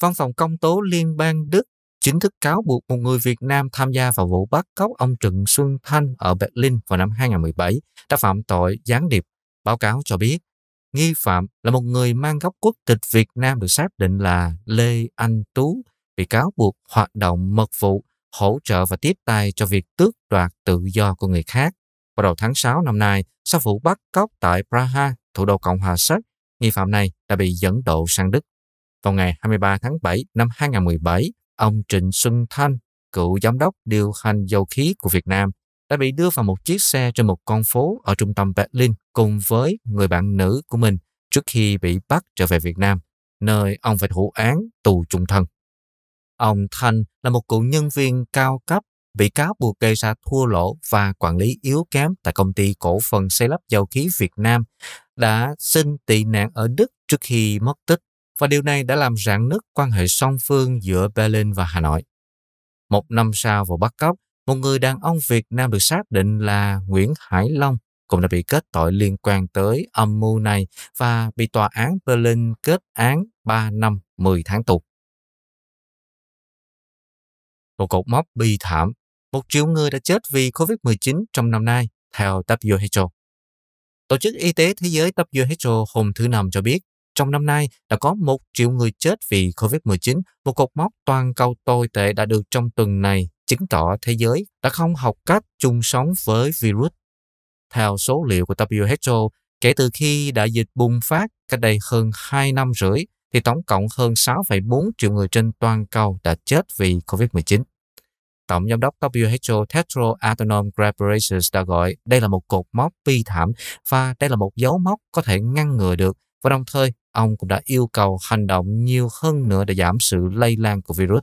S1: Văn phòng công tố Liên bang Đức chính thức cáo buộc một người Việt Nam tham gia vào vụ bắt cóc ông Trịnh Xuân Thanh ở Berlin vào năm 2017 đã phạm tội gián điệp. Báo cáo cho biết, nghi phạm là một người mang gốc quốc tịch Việt Nam được xác định là Lê Anh Tú, bị cáo buộc hoạt động mật vụ, hỗ trợ và tiếp tay cho việc tước đoạt tự do của người khác vào đầu tháng 6 năm nay, sau vụ bắt cóc tại Praha, thủ đô Cộng hòa Séc, nghi phạm này đã bị dẫn độ sang Đức. Vào ngày 23 tháng 7 năm 2017, ông Trịnh Xuân Thanh, cựu giám đốc điều hành dầu khí của Việt Nam, đã bị đưa vào một chiếc xe trên một con phố ở trung tâm Berlin cùng với người bạn nữ của mình trước khi bị bắt trở về Việt Nam, nơi ông phải thụ án tù trung thân. Ông Thanh là một cựu nhân viên cao cấp bị cáo buộc gây ra thua lỗ và quản lý yếu kém tại công ty cổ phần xây lắp dầu khí Việt Nam đã xin tị nạn ở Đức trước khi mất tích và điều này đã làm rạn nứt quan hệ song phương giữa Berlin và Hà Nội. Một năm sau vụ bắt cóc, một người đàn ông Việt Nam được xác định là Nguyễn Hải Long
S3: cũng đã bị kết tội liên quan tới âm mưu này và bị tòa án Berlin kết án 3 năm 10 tháng tù. Một cột mốc bi thảm một triệu người đã chết vì COVID-19 trong năm nay, theo
S1: WHO. Tổ chức Y tế Thế giới WHO hôm thứ Năm cho biết, trong năm nay đã có một triệu người chết vì COVID-19, một cột mốc toàn cầu tồi tệ đã được trong tuần này chứng tỏ thế giới đã không học cách chung sống với virus. Theo số liệu của WHO, kể từ khi đại dịch bùng phát cách đây hơn 2 năm rưỡi, thì tổng cộng hơn 6,4 triệu người trên toàn cầu đã chết vì COVID-19. Tổng giám đốc WHO Tedros Adhanom Ghebreyesus đã gọi đây là một cột mốc bi thảm và đây là một dấu mốc có thể ngăn ngừa được và đồng thời ông cũng đã yêu cầu hành động nhiều hơn nữa để giảm sự lây lan của virus.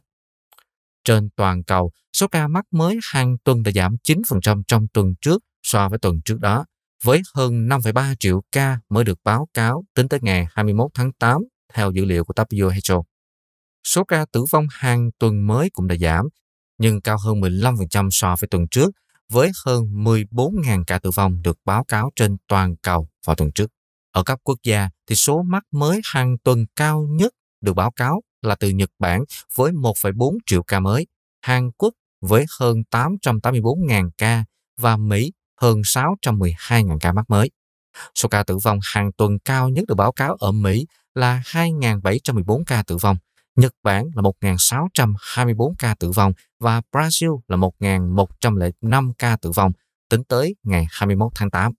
S1: Trên toàn cầu, số ca mắc mới hàng tuần đã giảm 9% trong tuần trước so với tuần trước đó, với hơn 5,3 triệu ca mới được báo cáo tính tới ngày 21 tháng 8 theo dữ liệu của WHO. Số ca tử vong hàng tuần mới cũng đã giảm nhưng cao hơn 15% so với tuần trước, với hơn 14.000 ca tử vong được báo cáo trên toàn cầu vào tuần trước. Ở cấp quốc gia thì số mắc mới hàng tuần cao nhất được báo cáo là từ Nhật Bản với 1,4 triệu ca mới, Hàn Quốc với hơn 884.000 ca và Mỹ hơn 612.000 ca mắc mới. Số ca tử vong hàng tuần cao nhất được báo cáo ở Mỹ là 2.714 ca tử vong, Nhật Bản là 1.624 ca tử vong và Brazil là 1.105 ca tử vong tính tới ngày 21 tháng 8.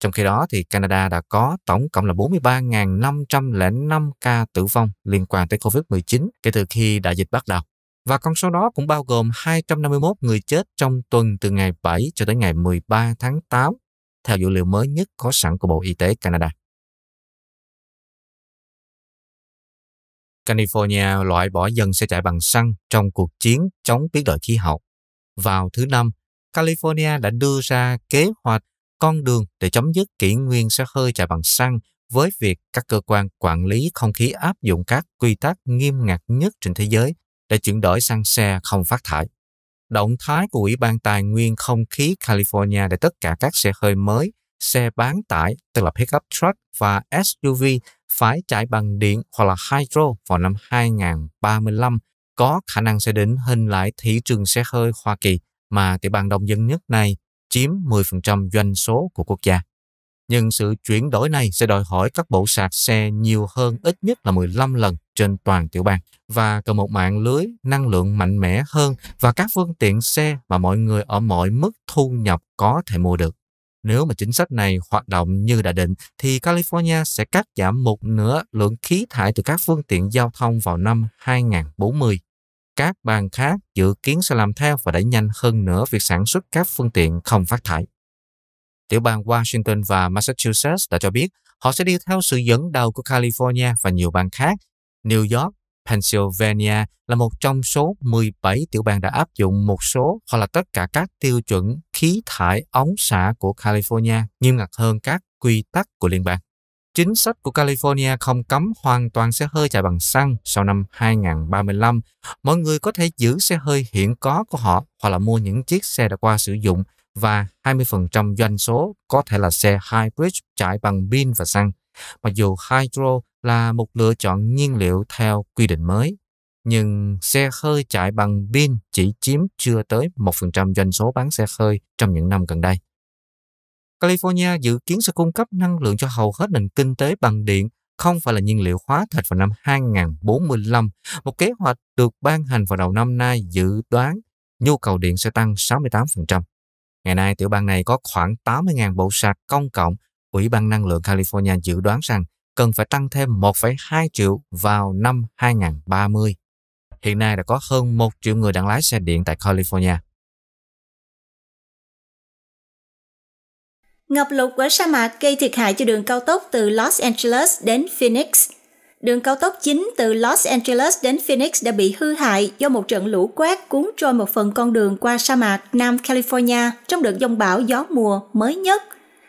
S1: Trong khi đó, thì Canada đã có tổng cộng là 43.505 ca tử vong liên quan tới COVID-19 kể từ khi đại dịch bắt đầu. Và con số đó cũng bao gồm 251 người chết trong tuần từ ngày 7 cho tới ngày 13 tháng 8,
S3: theo dữ liệu mới nhất có sẵn của Bộ Y tế Canada. California loại bỏ dần xe chạy bằng xăng trong cuộc chiến chống biến
S1: đổi khí hậu. Vào thứ năm, California đã đưa ra kế hoạch con đường để chấm dứt kỷ nguyên xe hơi chạy bằng xăng với việc các cơ quan quản lý không khí áp dụng các quy tắc nghiêm ngặt nhất trên thế giới để chuyển đổi sang xe không phát thải. Động thái của Ủy ban Tài nguyên Không khí California để tất cả các xe hơi mới, xe bán tải, tức là pickup truck và SUV phải chạy bằng điện hoặc là hydro vào năm 2035 có khả năng sẽ đến hình lại thị trường xe hơi Hoa Kỳ mà tiểu bang đông dân nhất này chiếm 10% doanh số của quốc gia. Nhưng sự chuyển đổi này sẽ đòi hỏi các bộ sạc xe nhiều hơn ít nhất là 15 lần trên toàn tiểu bang và cần một mạng lưới năng lượng mạnh mẽ hơn và các phương tiện xe mà mọi người ở mọi mức thu nhập có thể mua được. Nếu mà chính sách này hoạt động như đã định, thì California sẽ cắt giảm một nửa lượng khí thải từ các phương tiện giao thông vào năm 2040. Các bang khác dự kiến sẽ làm theo và đẩy nhanh hơn nữa việc sản xuất các phương tiện không phát thải. Tiểu bang Washington và Massachusetts đã cho biết họ sẽ đi theo sự dẫn đầu của California và nhiều bang khác. New York Pennsylvania là một trong số 17 tiểu bang đã áp dụng một số hoặc là tất cả các tiêu chuẩn khí thải ống xả của California nghiêm ngặt hơn các quy tắc của liên bang. Chính sách của California không cấm hoàn toàn xe hơi chạy bằng xăng sau năm 2035. Mọi người có thể giữ xe hơi hiện có của họ hoặc là mua những chiếc xe đã qua sử dụng và 20% doanh số có thể là xe hybrid chạy bằng pin và xăng. Mặc dù hydro là một lựa chọn nhiên liệu theo quy định mới, nhưng xe hơi chạy bằng pin chỉ chiếm chưa tới 1% doanh số bán xe hơi trong những năm gần đây. California dự kiến sẽ cung cấp năng lượng cho hầu hết nền kinh tế bằng điện không phải là nhiên liệu hóa thạch vào năm 2045, một kế hoạch được ban hành vào đầu năm nay dự đoán nhu cầu điện sẽ tăng 68%. Ngày nay, tiểu bang này có khoảng 80.000 bộ sạc công cộng. Ủy ban Năng lượng California dự đoán rằng cần phải tăng thêm 1,2 triệu
S3: vào năm 2030. Hiện nay đã có hơn 1 triệu người đang lái xe điện tại California.
S4: Ngập
S2: lụt ở sa mạc gây thiệt hại cho đường cao tốc từ Los Angeles đến Phoenix. Đường cao tốc chính từ Los Angeles đến Phoenix đã bị hư hại do một trận lũ quét cuốn trôi một phần con đường qua sa mạc Nam California trong đợt dông bão gió mùa mới nhất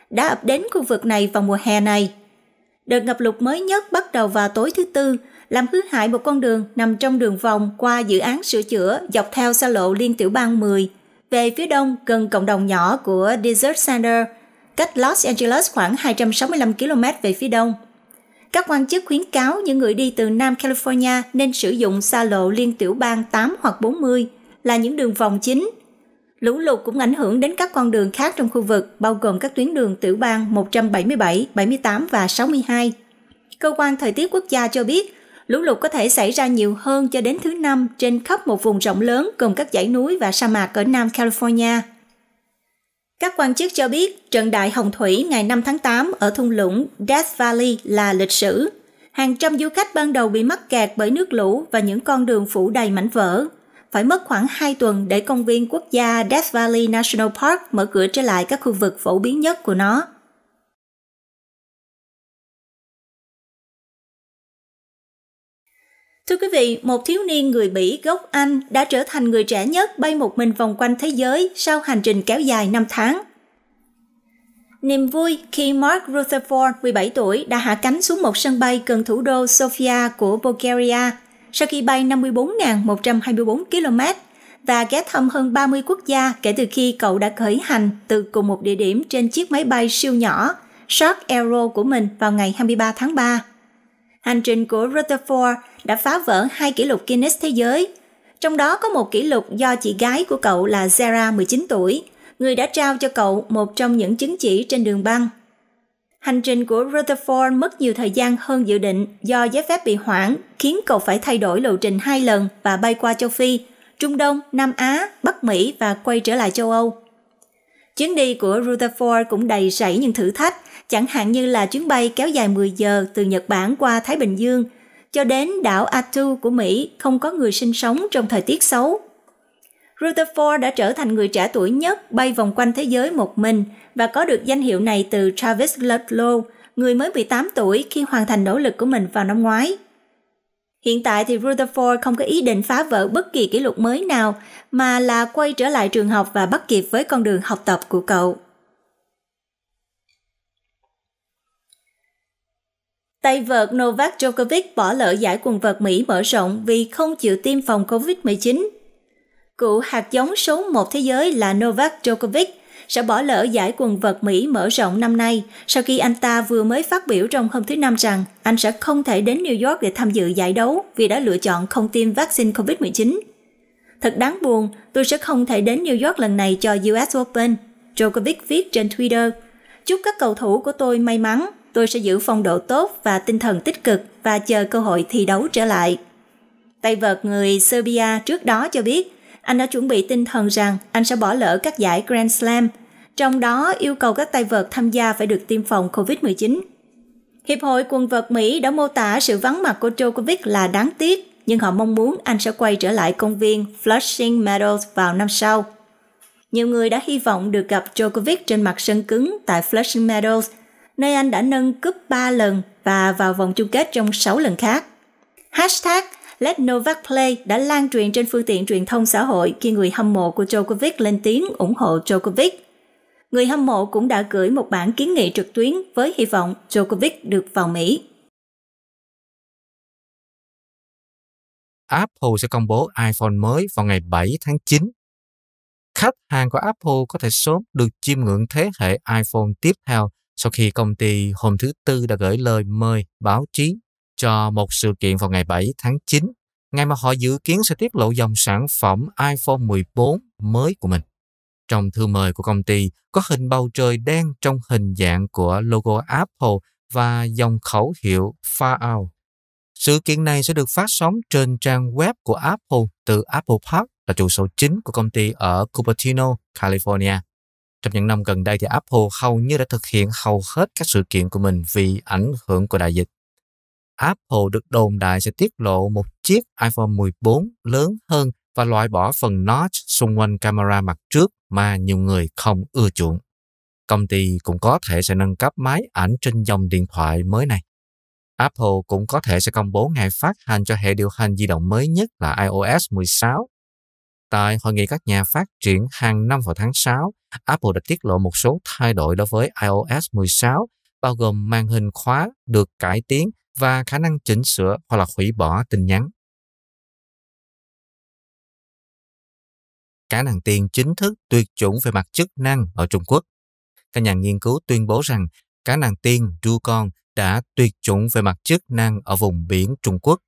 S2: đã ập đến khu vực này vào mùa hè này. Đợt ngập lụt mới nhất bắt đầu vào tối thứ Tư, làm hư hại một con đường nằm trong đường vòng qua dự án sửa chữa dọc theo xa lộ liên tiểu bang 10, về phía đông gần cộng đồng nhỏ của Desert Center, cách Los Angeles khoảng 265 km về phía đông. Các quan chức khuyến cáo những người đi từ Nam California nên sử dụng xa lộ liên tiểu bang 8 hoặc 40 là những đường vòng chính – Lũ lụt cũng ảnh hưởng đến các con đường khác trong khu vực, bao gồm các tuyến đường tiểu bang 177, 78 và 62. Cơ quan thời tiết quốc gia cho biết, lũ lụt có thể xảy ra nhiều hơn cho đến thứ năm trên khắp một vùng rộng lớn gồm các dãy núi và sa mạc ở Nam California. Các quan chức cho biết trận đại hồng thủy ngày 5 tháng 8 ở thung lũng Death Valley là lịch sử. Hàng trăm du khách ban đầu bị mắc kẹt bởi nước lũ và những con đường phủ đầy mảnh vỡ phải mất khoảng 2 tuần để công viên quốc gia Death Valley National Park mở cửa trở lại các khu vực phổ biến nhất của nó. Thưa quý vị, một thiếu niên người Bỉ gốc Anh đã trở thành người trẻ nhất bay một mình vòng quanh thế giới sau hành trình kéo dài 5 tháng. Niềm vui khi Mark Rutherford, 17 tuổi, đã hạ cánh xuống một sân bay gần thủ đô Sofia của Bulgaria sau khi bay 54.124 km và ghé thăm hơn 30 quốc gia kể từ khi cậu đã khởi hành từ cùng một địa điểm trên chiếc máy bay siêu nhỏ Shark Aero của mình vào ngày 23 tháng 3. Hành trình của Rutherford đã phá vỡ hai kỷ lục Guinness thế giới, trong đó có một kỷ lục do chị gái của cậu là Zara 19 tuổi, người đã trao cho cậu một trong những chứng chỉ trên đường băng – Hành trình của Rutherford mất nhiều thời gian hơn dự định do giấy phép bị hoãn, khiến cậu phải thay đổi lộ trình hai lần và bay qua châu Phi, Trung Đông, Nam Á, Bắc Mỹ và quay trở lại châu Âu. Chuyến đi của Rutherford cũng đầy rẫy những thử thách, chẳng hạn như là chuyến bay kéo dài 10 giờ từ Nhật Bản qua Thái Bình Dương, cho đến đảo Atu của Mỹ không có người sinh sống trong thời tiết xấu Rutherford đã trở thành người trẻ tuổi nhất bay vòng quanh thế giới một mình và có được danh hiệu này từ Travis Ludlow, người mới 18 tuổi khi hoàn thành nỗ lực của mình vào năm ngoái. Hiện tại thì Rutherford không có ý định phá vỡ bất kỳ kỷ lục mới nào mà là quay trở lại trường học và bắt kịp với con đường học tập của cậu. Tay vợt Novak Djokovic bỏ lỡ giải quần vợt Mỹ mở rộng vì không chịu tiêm phòng COVID-19 cựu hạt giống số 1 thế giới là Novak Djokovic sẽ bỏ lỡ giải quần vợt Mỹ mở rộng năm nay sau khi anh ta vừa mới phát biểu trong hôm thứ Năm rằng anh sẽ không thể đến New York để tham dự giải đấu vì đã lựa chọn không tiêm vaccine COVID-19. Thật đáng buồn, tôi sẽ không thể đến New York lần này cho US Open, Djokovic viết trên Twitter. Chúc các cầu thủ của tôi may mắn, tôi sẽ giữ phong độ tốt và tinh thần tích cực và chờ cơ hội thi đấu trở lại. Tay vợt người Serbia trước đó cho biết anh đã chuẩn bị tinh thần rằng anh sẽ bỏ lỡ các giải Grand Slam, trong đó yêu cầu các tay vợt tham gia phải được tiêm phòng COVID-19. Hiệp hội quần vợt Mỹ đã mô tả sự vắng mặt của Djokovic là đáng tiếc, nhưng họ mong muốn anh sẽ quay trở lại công viên Flushing Meadows vào năm sau. Nhiều người đã hy vọng được gặp Djokovic trên mặt sân cứng tại Flushing Meadows, nơi anh đã nâng cúp 3 lần và vào vòng chung kết trong 6 lần khác. Hashtag Let Novak Play đã lan truyền trên phương tiện truyền thông xã hội khi người hâm mộ của Djokovic lên tiếng ủng hộ Djokovic. Người hâm mộ cũng đã gửi một bản kiến nghị trực tuyến với hy vọng Djokovic được vào Mỹ.
S3: Apple sẽ công bố iPhone mới vào ngày 7 tháng 9. Khách hàng của Apple có thể sớm được chiêm ngưỡng thế hệ iPhone tiếp
S1: theo sau khi công ty hôm thứ Tư đã gửi lời mời báo chí cho một sự kiện vào ngày 7 tháng 9, ngày mà họ dự kiến sẽ tiết lộ dòng sản phẩm iPhone 14 mới của mình. Trong thư mời của công ty có hình bầu trời đen trong hình dạng của logo Apple và dòng khẩu hiệu Far Out. Sự kiện này sẽ được phát sóng trên trang web của Apple từ Apple Park là trụ sở chính của công ty ở Cupertino, California. Trong những năm gần đây thì Apple hầu như đã thực hiện hầu hết các sự kiện của mình vì ảnh hưởng của đại dịch. Apple được đồn đại sẽ tiết lộ một chiếc iPhone 14 lớn hơn và loại bỏ phần notch xung quanh camera mặt trước mà nhiều người không ưa chuộng. Công ty cũng có thể sẽ nâng cấp máy ảnh trên dòng điện thoại mới này. Apple cũng có thể sẽ công bố ngày phát hành cho hệ điều hành di động mới nhất là iOS 16. Tại hội nghị các nhà phát triển hàng năm vào tháng 6, Apple đã tiết lộ một số thay đổi đối với iOS
S3: 16, bao gồm màn hình khóa được cải tiến và khả năng chỉnh sửa hoặc là hủy bỏ tin nhắn. Cả nàng tiên chính thức tuyệt chủng về mặt chức năng ở Trung Quốc. Các nhà nghiên cứu tuyên
S1: bố rằng cá nàng tiên du con đã tuyệt chủng về mặt chức năng ở vùng biển Trung Quốc.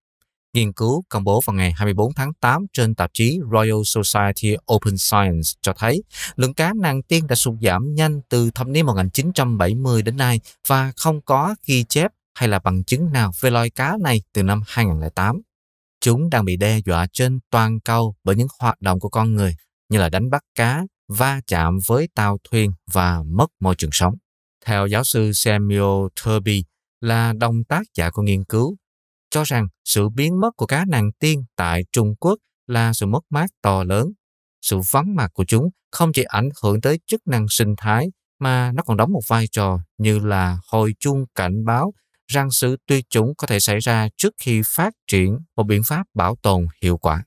S1: Nghiên cứu công bố vào ngày 24 tháng 8 trên tạp chí Royal Society Open Science cho thấy lượng cá nàng tiên đã sụt giảm nhanh từ thập niên 1970 đến nay và không có ghi chép hay là bằng chứng nào về loài cá này từ năm 2008. Chúng đang bị đe dọa trên toàn cầu bởi những hoạt động của con người như là đánh bắt cá, va chạm với tàu thuyền và mất môi trường sống. Theo giáo sư Samuel Turby là đồng tác giả của nghiên cứu, cho rằng sự biến mất của cá nàng tiên tại Trung Quốc là sự mất mát to lớn. Sự vắng mặt của chúng không chỉ ảnh hưởng tới chức năng sinh thái mà nó còn đóng một vai trò như là hồi chuông cảnh báo rằng sự tuyệt chủng có thể xảy ra trước khi phát triển một biện pháp bảo tồn hiệu quả.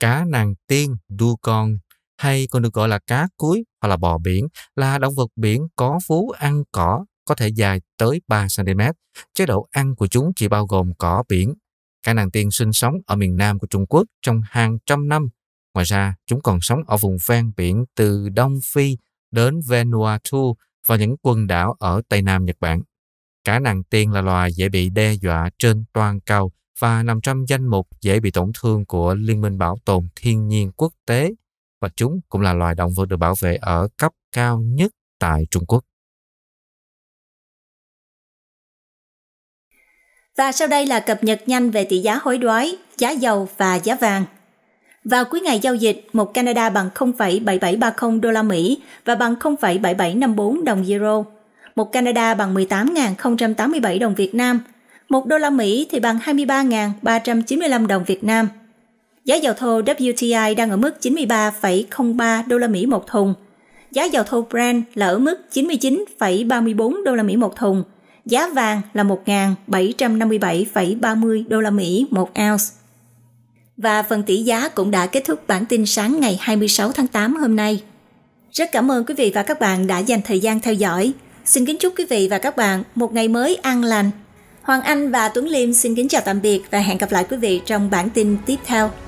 S1: Cá nàng tiên, đu con hay còn được gọi là cá cuối hoặc là bò biển là động vật biển có vú ăn cỏ có thể dài tới 3cm. Chế độ ăn của chúng chỉ bao gồm cỏ biển. Cá nàng tiên sinh sống ở miền Nam của Trung Quốc trong hàng trăm năm. Ngoài ra, chúng còn sống ở vùng ven biển từ Đông Phi đến Vanuatu và những quần đảo ở Tây Nam Nhật Bản. Cả nàng tiên là loài dễ bị đe dọa trên toàn cầu và nằm trong danh mục dễ bị tổn thương của Liên minh Bảo tồn Thiên nhiên quốc tế
S3: và chúng cũng là loài động vật được bảo vệ ở cấp cao nhất tại Trung Quốc.
S4: Và sau đây là cập
S2: nhật nhanh về tỷ giá hối đoái, giá dầu và giá vàng. Vào cuối ngày giao dịch, một Canada bằng 0,7730 đô la Mỹ và bằng 0,7754 đồng euro. 1 Canada bằng 18.087 đồng Việt Nam, 1 đô la Mỹ thì bằng 23.395 đồng Việt Nam. Giá dầu thô WTI đang ở mức 93,03 đô la Mỹ một thùng. Giá dầu thô Brent là ở mức 99,34 đô la Mỹ một thùng. Giá vàng là 1.757,30 đô la Mỹ một ounce. Và phần tỷ giá cũng đã kết thúc bản tin sáng ngày 26 tháng 8 hôm nay. Rất cảm ơn quý vị và các bạn đã dành thời gian theo dõi. Xin kính chúc quý vị và các bạn một ngày mới an lành. Hoàng Anh và Tuấn Liêm xin kính chào tạm biệt và hẹn gặp lại quý vị trong bản tin tiếp theo.